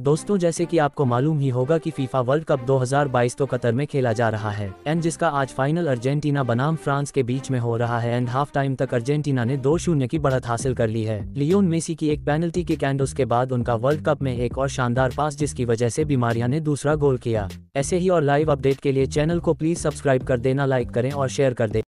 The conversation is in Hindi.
दोस्तों जैसे कि आपको मालूम ही होगा कि फीफा वर्ल्ड कप 2022 तो कतर में खेला जा रहा है एंड जिसका आज फाइनल अर्जेंटीना बनाम फ्रांस के बीच में हो रहा है एंड हाफ टाइम तक अर्जेंटीना ने दो शून्य की बढ़त हासिल कर ली है लियोन मेसी की एक पेनल्टी के कैंड उसके बाद उनका वर्ल्ड कप में एक और शानदार पास जिसकी वजह ऐसी बीमारिया ने दूसरा गोल किया ऐसे ही और लाइव अपडेट के लिए चैनल को प्लीज सब्सक्राइब कर देना लाइक करें और शेयर कर दे